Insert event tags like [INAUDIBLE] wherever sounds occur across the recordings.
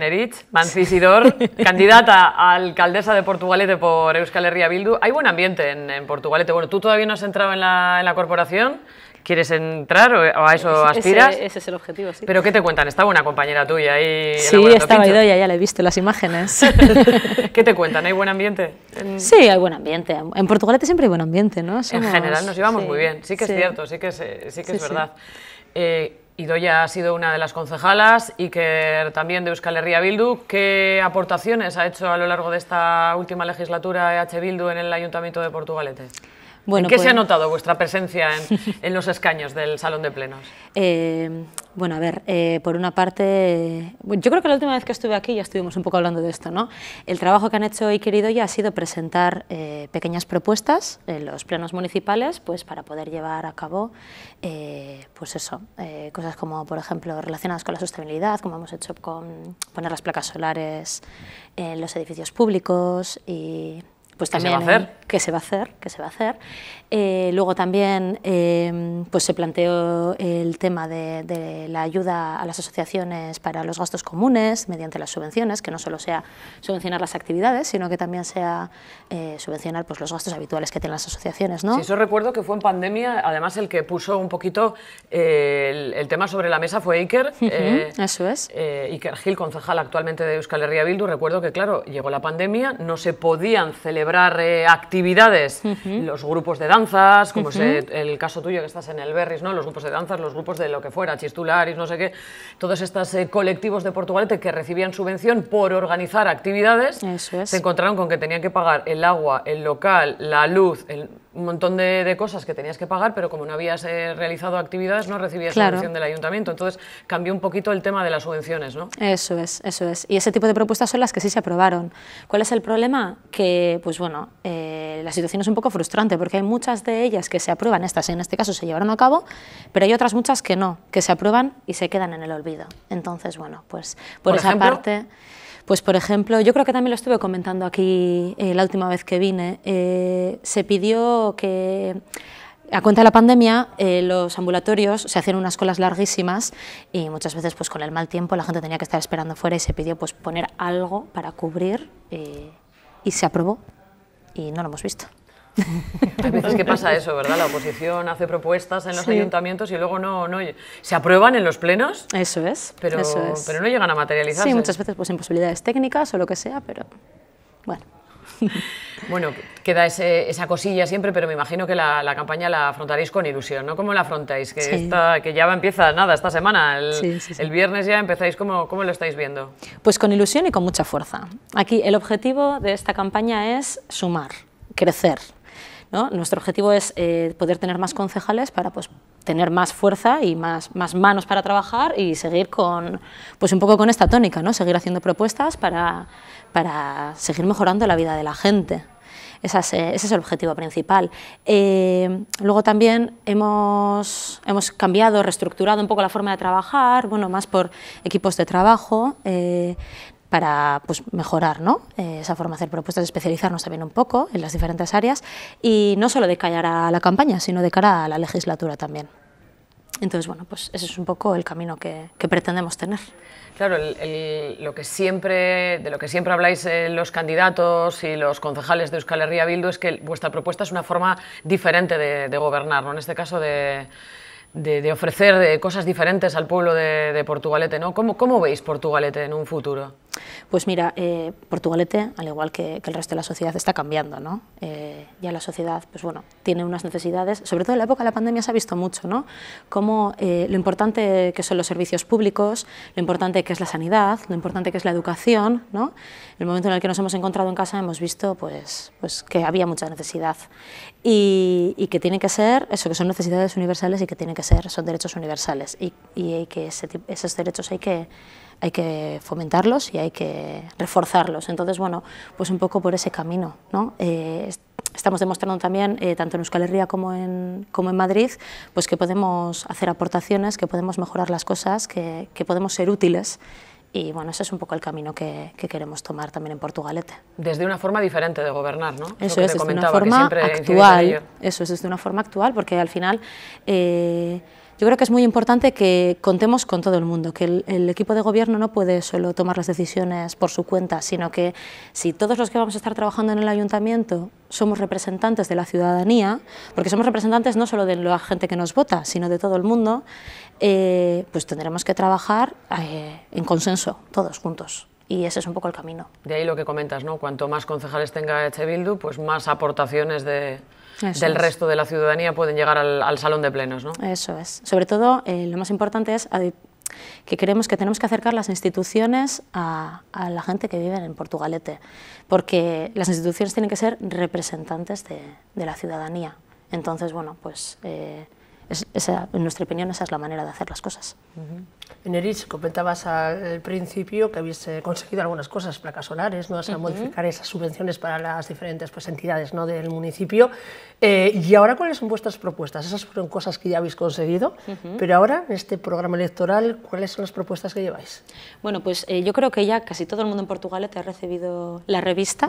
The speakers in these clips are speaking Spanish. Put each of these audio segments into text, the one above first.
Nerich, Mancisidor, [LAUGHS] candidata a alcaldesa de Portugalete por Euskal Herria Bildu. Hay buen ambiente en, Portugalete. Bueno, tú todavía no has entrado en la, corporación. ¿Quieres entrar o a eso aspiras? Ese, es el objetivo, sí. ¿Pero qué te cuentan? Estaba una compañera tuya ahí. Sí, estaba y ya le he visto las imágenes. [LAUGHS] ¿Qué te cuentan? ¿Hay buen ambiente? Sí, hay buen ambiente. En Portugalete siempre hay buen ambiente, ¿no? En general nos llevamos muy bien, sí que es cierto, sí que es, sí que es verdad. Eh, Idoya ha sido una de las concejalas y que también de Euskal Herria Bildu. ¿Qué aportaciones ha hecho a lo largo de esta última legislatura EH Bildu en el Ayuntamiento de Portugalete? qué se ha pues- notado vuestra presencia [LAUGHS] en, los escaños del Salón de Plenos? Eh, bueno, a ver, eh, por una parte, yo creo que la última vez que estuve aquí ya estuvimos un poco hablando de esto, ¿no? El trabajo que han hecho hoy, querido ya ha sido presentar eh, pequeñas propuestas en los plenos municipales, pues para poder llevar a cabo, pues eso, cosas como, por ejemplo, relacionadas con la sostenibilidad, como hemos hecho con poner las placas solares en los edificios públicos y pues también ¿Qué se va a hacer? ¿Qué se va a hacer? ¿Qué se va a hacer? luego también em, pues se planteó el tema de, la ayuda a las asociaciones para los gastos comunes mediante las subvenciones, que no solo sea subvencionar las actividades, sino que también sea eh, subvencionar pues, los gastos habituales que tienen las asociaciones. ¿no? Sí, eso recuerdo que fue en pandemia, además el que puso un poquito eh, el, tema sobre la mesa fue Iker. Eh, eso es. Iker Gil, concejal actualmente de Euskal Herria Bildu, recuerdo que claro, llegó la pandemia, no se podían celebrar celebrar eh, actividades, los grupos de danzas, como es eh, el caso tuyo que estás en el Berris, ¿no? los grupos de danzas, los grupos de lo que fuera, chistularis, no sé qué, todos estos eh, colectivos de Portugalete que recibían subvención por organizar actividades, se encontraron con que tenían que pagar el agua, el local, la luz, el un montón de, cosas que tenías que pagar, pero como no habías eh, realizado actividades, no recibías la subvención del ayuntamiento. Entonces cambió un poquito el tema de las subvenciones, ¿no? Eso es, eso es. Y ese tipo de propuestas son las que sí se aprobaron. ¿Cuál es el problema? Que, pues bueno, eh, la situación es un poco frustrante, porque hay muchas de ellas que se aprueban, estas en este caso se llevaron a cabo, pero hay otras muchas que no, que se aprueban y se quedan en el olvido. Entonces, bueno, pues por, esa parte... Pues por ejemplo, yo creo que también lo estuve comentando aquí eh, la última vez que vine, eh, se pidió que a cuenta de la pandemia, eh, los ambulatorios se hacían unas colas larguísimas y muchas veces, pues con el mal tiempo, la gente tenía que estar esperando fuera y se pidió pues poner algo para cubrir y se aprobó y no lo hemos visto. Hay [LAUGHS] veces que pasa eso, ¿verdad? La oposición hace propuestas en los ayuntamientos y luego no, no se aprueban en los plenos. Eso es. Pero, pero no llegan a materializarse. Sí, muchas veces pues imposibilidades técnicas o lo que sea, pero bueno. [LAUGHS] Bueno, queda esa cosilla siempre, pero me imagino que la, campaña la afrontaréis con ilusión, ¿no? ¿Cómo la afrontáis? Que, que ya empieza nada esta semana, el, viernes ya empezáis, ¿cómo, ¿cómo, lo estáis viendo? Pues con ilusión y con mucha fuerza. Aquí el objetivo de esta campaña es sumar, crecer, nuestro objetivo es eh, poder tener más concejales para pues, tener más fuerza y más, más manos para trabajar y seguir con, pues, un poco con esta tónica, ¿no? seguir haciendo propuestas para, para seguir mejorando la vida de la gente. Eh, ese es el objetivo principal. Eh, luego también hemos, hemos, cambiado, reestructurado un poco la forma de trabajar, bueno, más por equipos de trabajo para pues, mejorar ¿no? Eh, esa forma de hacer propuestas, especializarnos también un poco en las diferentes áreas y no solo de cara a la campaña, sino de cara a la legislatura también. Entonces, bueno, pues ese es un poco el camino que, pretendemos tener. Claro, lo que siempre, de lo que siempre habláis eh, los candidatos y los concejales de Euskal Herria Bildu es que vuestra propuesta es una forma diferente de, gobernar, ¿no? en este caso de, de, de ofrecer eh, cosas diferentes al pueblo de, Portugalete. ¿no? ¿Cómo, ¿Cómo veis Portugalete en un futuro? Pues mira, eh, Portugalete, al igual que, el resto de la sociedad, está cambiando, ¿no? Eh, ya la sociedad, pues bueno, tiene unas necesidades, sobre todo en la época de la pandemia se ha visto mucho, ¿no? Cómo eh, lo importante que son los servicios públicos, lo importante que es la sanidad, lo importante que es la educación, ¿no? En el momento en el que nos hemos encontrado en casa hemos visto, pues, pues que había mucha necesidad y, que tiene que ser, eso, que son necesidades universales y que tiene que ser, son derechos universales y, que esos derechos hay que hay que fomentarlos y hay que reforzarlos. Entonces, bueno, pues un poco por ese camino. ¿no? Eh, estamos demostrando también, eh, tanto en Euskal Herria como en, como en Madrid, pues que podemos hacer aportaciones, que podemos mejorar las cosas, que, que podemos ser útiles y bueno, ese es un poco el camino que, queremos tomar también en Portugalete. Desde una forma diferente de gobernar, ¿no? Eso, es, desde una forma actual. Eso es, desde una forma actual, porque al final eh, yo creo que es muy importante que contemos con todo el mundo, que el, equipo de gobierno no puede solo tomar las decisiones por su cuenta, sino que si todos los que vamos a estar trabajando en el ayuntamiento somos representantes de la ciudadanía, porque somos representantes no solo de la gente que nos vota, sino de todo el mundo, eh, pues tendremos que trabajar eh, en consenso, todos juntos y ese es un poco el camino. De ahí lo que comentas, ¿no? Cuanto más concejales tenga Echebildu, pues más aportaciones de, del resto de la ciudadanía pueden llegar al, salón de plenos, ¿no? Eso es. Sobre todo, eh, lo más importante es que creemos que tenemos que acercar las instituciones a, la gente que vive en Portugalete, porque las instituciones tienen que ser representantes de, la ciudadanía. Entonces, bueno, pues eh, en nuestra opinión esa es la manera de hacer las cosas. Eneris, comentabas al principio que habéis conseguido algunas cosas, placas solares, ¿no? modificar esas subvenciones para las diferentes pues, entidades ¿no? del municipio. Eh, ¿Y ahora cuáles son vuestras propuestas? Esas fueron cosas que ya habéis conseguido, pero ahora en este programa electoral, ¿cuáles son las propuestas que lleváis? Bueno, pues eh, yo creo que ya casi todo el mundo en Portugal te ha recibido la revista,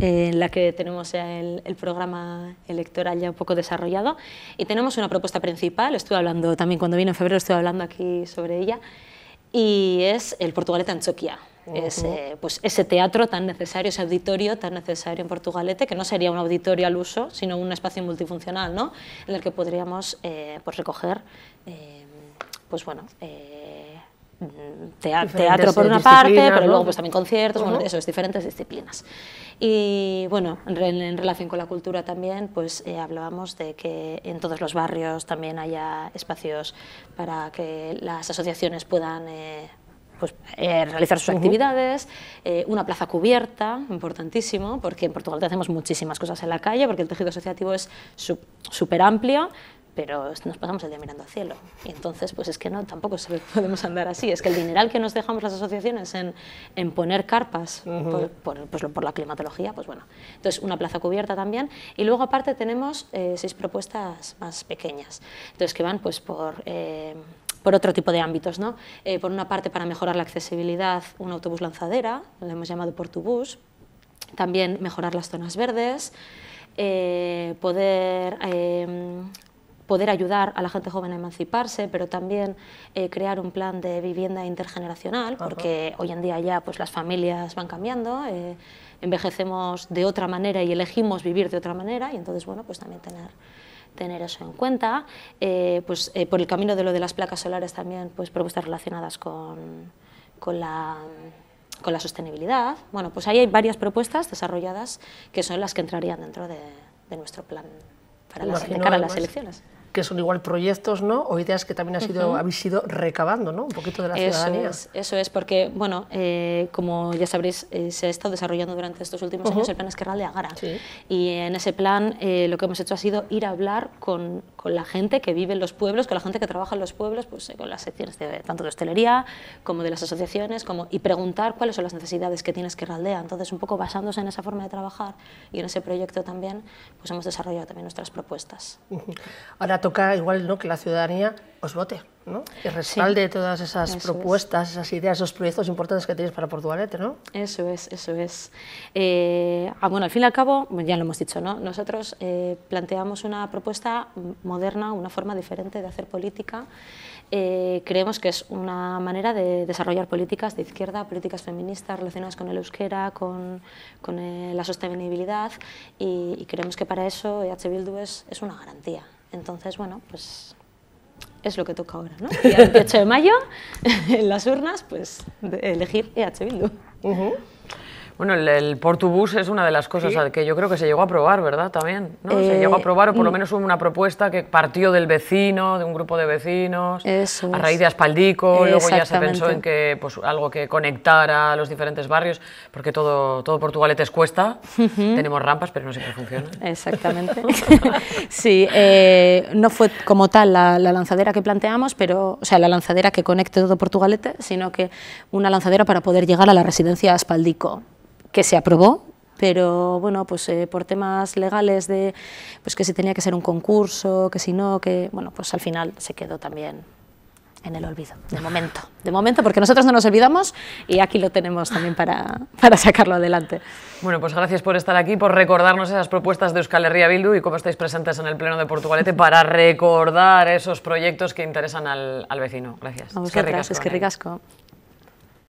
eh, en la que tenemos el, el programa electoral ya un poco desarrollado, y tenemos una propuesta principal, estuve hablando también cuando vino en febrero, estuve hablando aquí sobre ella, y es el Portugalete en es, eh, pues ese teatro tan necesario, ese auditorio tan necesario en Portugalete, que no sería un auditorio al uso, sino un espacio multifuncional, ¿no? En el que podríamos eh, pues, recoger, eh, pues bueno, teatro, por una parte, pero luego pues también conciertos, bueno, eso, es diferentes disciplinas. Y bueno, en, relación con la cultura también, pues eh, hablábamos de que en todos los barrios también haya espacios para que las asociaciones puedan... Eh, pues, eh, realizar sus actividades, una plaza cubierta, importantísimo, porque en Portugal te hacemos muchísimas cosas en la calle, porque el tejido asociativo es súper amplio, pero nos pasamos el día mirando al cielo. Y entonces, pues es que no, tampoco podemos andar así. Es que el dineral que nos dejamos las asociaciones en, poner carpas pues, por, la climatología, pues bueno. Entonces, una plaza cubierta también. Y luego, aparte, tenemos eh, seis propuestas más pequeñas. Entonces, que van pues por... Eh, por otro tipo de ámbitos. ¿no? Eh, por una parte, para mejorar la accesibilidad, un autobús lanzadera, lo hemos llamado portubus también mejorar las zonas verdes, poder em, poder ayudar a la gente joven a emanciparse, pero también eh, crear un plan de vivienda intergeneracional, porque hoy en día ya pues, las familias van cambiando, eh, envejecemos de otra manera y elegimos vivir de otra manera, y entonces, bueno, pues también tener tener eso en cuenta, eh, pues por el camino de lo de las placas solares también, pues propuestas relacionadas con, la sostenibilidad. Bueno, pues ahí hay varias propuestas desarrolladas que son las que entrarían dentro de, nuestro plan para de cara a las elecciones que son igual proyectos ¿no? o ideas que también ha sido ha habéis ido recabando ¿no? un poquito de la eso Es, eso es, porque, bueno, eh, como ya sabréis, eh, se ha estado desarrollando durante estos últimos años el plan Esquerra de Agara. Y en ese plan eh, lo que hemos hecho ha sido ir a hablar con, con, la gente que vive en los pueblos, con la gente que trabaja en los pueblos, pues con las secciones de, tanto de hostelería como de las asociaciones, como, y preguntar cuáles son las necesidades que tiene Esquerra Entonces, un poco basándose en esa forma de trabajar y en ese proyecto también, pues hemos desarrollado también nuestras propuestas. Ahora toca igual ¿no? que la ciudadanía os vote. ¿no? Y respalde todas esas propuestas, esas ideas, esos proyectos importantes que tenéis para Portugalete, ¿no? Eso es, eso es. Eh, ah, bueno, al fin y al cabo, ya lo hemos dicho, Nosotros eh, planteamos una propuesta moderna, una forma diferente de hacer política. Eh, creemos que es una manera de desarrollar políticas de izquierda, políticas feministas relacionadas con el euskera, con, la sostenibilidad y, creemos que para eso EH Bildu es, es una garantía. Entonces, bueno, pues es lo que toca ahora, ¿no? Y el 8 de mayo, [LAUGHS] en las urnas, pues elegir EH Bildu. Bueno, el, Portobús es una de las cosas que yo creo que se llegó a probar, ¿verdad? También, se llegó a eh, probar, o por lo mm. menos hubo una propuesta que partió del vecino, de un grupo de vecinos, a raíz de Aspaldico, luego ya se pensó en que pues, algo que conectara a los diferentes barrios, porque todo, todo Portugaletes cuesta, tenemos rampas, pero no siempre funciona. Exactamente. [LAUGHS] sí, eh, no fue como tal la, lanzadera que planteamos, pero, o sea, la lanzadera que conecte todo Portugalete, sino que una lanzadera para poder llegar a la residencia Aspaldico que se aprobó, pero bueno, pues eh, por temas legales de pues que si tenía que ser un concurso, que si no, que bueno, pues al final se quedó también en el olvido, de momento, de momento, porque nosotros no nos olvidamos y aquí lo tenemos también para, sacarlo adelante. Bueno, pues gracias por estar aquí, por recordarnos esas propuestas de Euskal Herria Bildu y cómo estáis presentes en el Pleno de Portugalete para recordar esos proyectos que interesan al, al vecino. Gracias. es que ricasco. ¿eh?